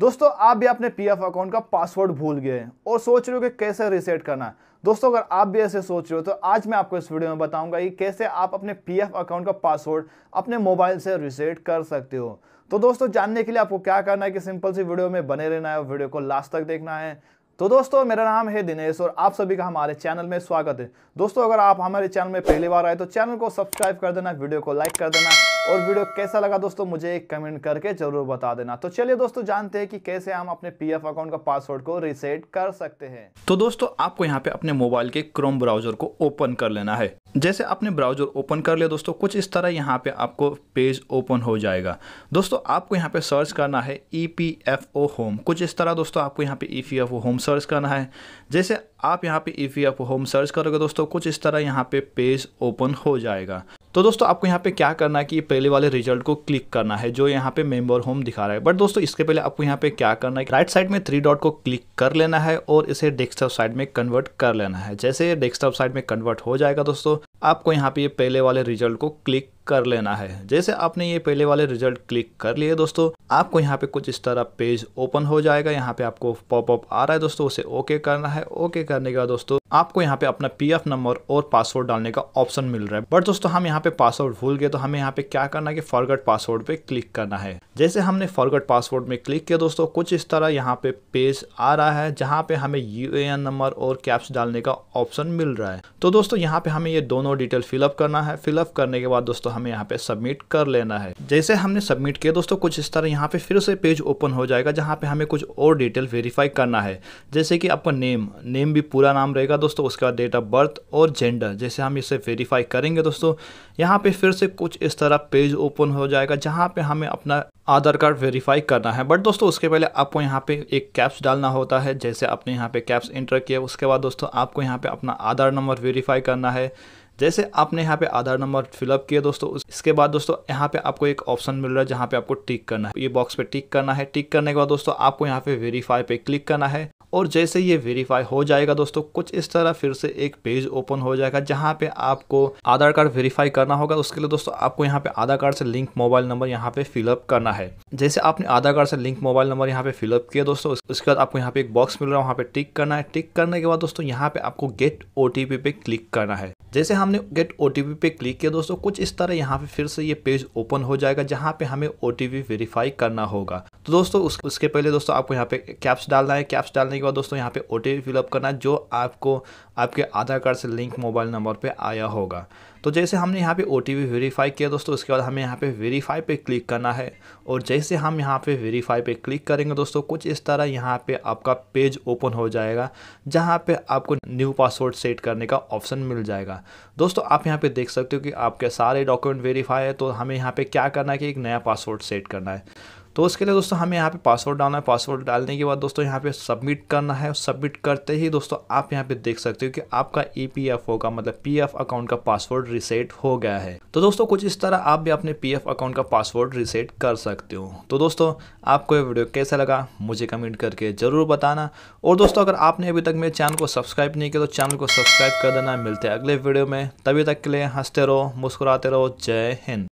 दोस्तों आप भी अपने पीएफ अकाउंट का पासवर्ड भूल गए हैं और सोच रहे हो कि कैसे रिसेट करना है दोस्तों अगर आप भी ऐसे सोच रहे हो तो आज मैं आपको इस वीडियो में बताऊंगा कि कैसे आप अपने पीएफ अकाउंट का पासवर्ड अपने मोबाइल से रिसेट कर सकते हो तो दोस्तों जानने के लिए आपको क्या करना है कि सिंपल सी वीडियो में बने रहना है वीडियो को लास्ट तक देखना है तो दोस्तों मेरा नाम है दिनेश और आप सभी का हमारे चैनल में स्वागत है दोस्तों अगर आप हमारे चैनल में पहली बार आए तो चैनल को सब्सक्राइब कर देना वीडियो को लाइक कर देना और वीडियो कैसा लगा दोस्तों मुझे कमेंट करके जरूर बता देना तो चलिए दोस्तों जानते हैं कि कैसे हम अपने पीएफ अकाउंट का पासवर्ड को रिसेट कर सकते हैं तो दोस्तों आपको यहाँ पे अपने मोबाइल के क्रोम ब्राउजर को ओपन कर लेना है जैसे आपने ब्राउजर ओपन कर लिया दोस्तों कुछ इस तरह यहाँ पे आपको पेज ओपन हो जाएगा दोस्तों आपको यहाँ पे सर्च करना है E P F O home कुछ इस तरह दोस्तों आपको यहाँ पे E P F O home search करना है जैसे आप यहाँ पे E P F O home search करोगे दोस्तों कुछ इस तरह यहाँ पे पेज ओपन हो जाएगा तो दोस्तों आपको यहाँ पे क्या करना है कि पहले वाले रिजल्ट को क्लिक करना है जो यहाँ पे मेंबर होम दिखा रहा है बट दोस्तों इसके पहले आपको यहाँ पे क्या करना है राइट साइड में थ्री डॉट को क्लिक कर लेना है और इसे डेस्कटॉप साइड में कन्वर्ट कर लेना है जैसे डेस्कटॉप साइड में कन्वर्ट हो जाएगा दोस्तों आपको यहाँ पे पहले वाले रिजल्ट को क्लिक कर लेना है जैसे आपने ये पहले वाले रिजल्ट क्लिक कर लिए दोस्तों आपको यहाँ पे कुछ इस तरह पेज ओपन हो जाएगा यहाँ पे आपको पॉपअप आ रहा है दोस्तों उसे ओके करना है ओके करने का दोस्तों आपको यहाँ पे अपना पीएफ नंबर और पासवर्ड डालने का ऑप्शन मिल रहा है बट दोस्तों हम यहाँ पे पासवर्ड भूल गए तो हमें यहाँ पे क्या करना है कि फॉरगेट पासवर्ड पे क्लिक करना है जैसे हमने फॉरगेट पासवर्ड में क्लिक किया दोस्तों कुछ इस तरह यहाँ पे पेज आ रहा है जहाँ पे हमें यू नंबर और कैप्स डालने का ऑप्शन मिल रहा है तो दोस्तों यहाँ पे हमें ये दोनों डिटेल फिलअप करना है फिलअप करने के बाद दोस्तों हमें यहाँ पे सबमिट कर लेना है जैसे हमने सबमिट किया दोस्तों कुछ इस तरह यहाँ पे फिर से पेज ओपन हो जाएगा जहाँ पे हमें कुछ और डिटेल वेरीफाई करना है जैसे कि आपका नेम नेम भी पूरा नाम रहेगा दोस्तों उसके बाद डेट ऑफ बर्थ और जेंडर जैसे हम इसे वेरीफाई करेंगे दोस्तों यहाँ पे फिर से कुछ इस तरह पेज ओपन हो जाएगा जहाँ पे हमें अपना आधार कार्ड वेरीफाई करना है बट दोस्तों उसके पहले आपको यहाँ पे एक कैप्स डालना होता है जैसे आपने यहाँ पे कैप्स इंटर किया उसके बाद दोस्तों आपको यहाँ पे अपना आधार नंबर वेरीफाई करना है जैसे आपने यहाँ पे आधार नंबर फिलअप किया दोस्तों इसके बाद दोस्तों यहाँ पे आपको एक ऑप्शन मिल रहा है जहाँ पे आपको टिक करना है ये बॉक्स पे टिक करना है टिक करने के बाद दोस्तों आपको यहाँ पे वेरीफाई पे क्लिक करना है और जैसे ये वेरीफाई हो जाएगा दोस्तों कुछ इस तरह फिर से एक पेज ओपन हो जाएगा जहाँ पे आपको आधार कार्ड वेरीफाई करना होगा उसके लिए दोस्तों आपको यहाँ पे आधार कार्ड से लिंक मोबाइल नंबर यहाँ पे फिलअप करना है जैसे आपने आधार कार्ड से लिंक मोबाइल नंबर यहाँ पे फिलअप किया दोस्तों उसके बाद आपको यहाँ पे एक बॉक्स मिल रहा है वहाँ पे टिक करना है टिक करने के बाद दोस्तों यहाँ पे आपको गेट ओ पे क्लिक करना है जैसे हमने गेट ओ टी पे क्लिक किया दोस्तों कुछ इस तरह यहाँ पे फिर से ये पेज ओपन हो जाएगा जहाँ पे हमें ओ टी वेरीफाई करना होगा तो दोस्तों उस, उसके पहले दोस्तों आपको यहाँ पे कैप्स डालना है कैप्स डालने के बाद दोस्तों यहाँ पे ओ टी फिलअप करना है जो आपको आपके आधार कार्ड से लिंक मोबाइल नंबर पर आया होगा तो जैसे हमने यहाँ पे ओ टी वेरीफाई किया दोस्तों उसके बाद हमें यहाँ पे वेरीफाई पे क्लिक करना है और जैसे हम यहाँ पे वेरीफाई पे क्लिक करेंगे दोस्तों कुछ इस तरह यहाँ पे आपका पेज ओपन हो जाएगा जहाँ पे आपको न्यू पासवर्ड सेट करने का ऑप्शन मिल जाएगा दोस्तों आप यहाँ पे देख सकते हो कि आपके सारे डॉक्यूमेंट वेरीफाई है तो हमें यहाँ पर क्या करना है कि एक नया पासवर्ड सेट करना है तो उसके लिए दोस्तों हमें यहाँ पे पासवर्ड डालना है पासवर्ड डालने के बाद दोस्तों यहाँ पे सबमिट करना है सबमिट करते ही दोस्तों आप यहाँ पे देख सकते हो कि आपका ई पी एफ होगा मतलब पी एफ अकाउंट का पासवर्ड रिसेट हो गया है तो दोस्तों कुछ इस तरह आप भी अपने पी एफ अकाउंट का पासवर्ड रिसेट कर सकते हो तो दोस्तों आपको ये वीडियो कैसा लगा मुझे कमेंट करके ज़रूर बताना और दोस्तों अगर आपने अभी तक मेरे चैनल को सब्सक्राइब नहीं किया तो चैनल को सब्सक्राइब कर देना मिलते हैं अगले वीडियो में तभी तक के लिए हंसते रहो मुस्कुराते रहो जय हिंद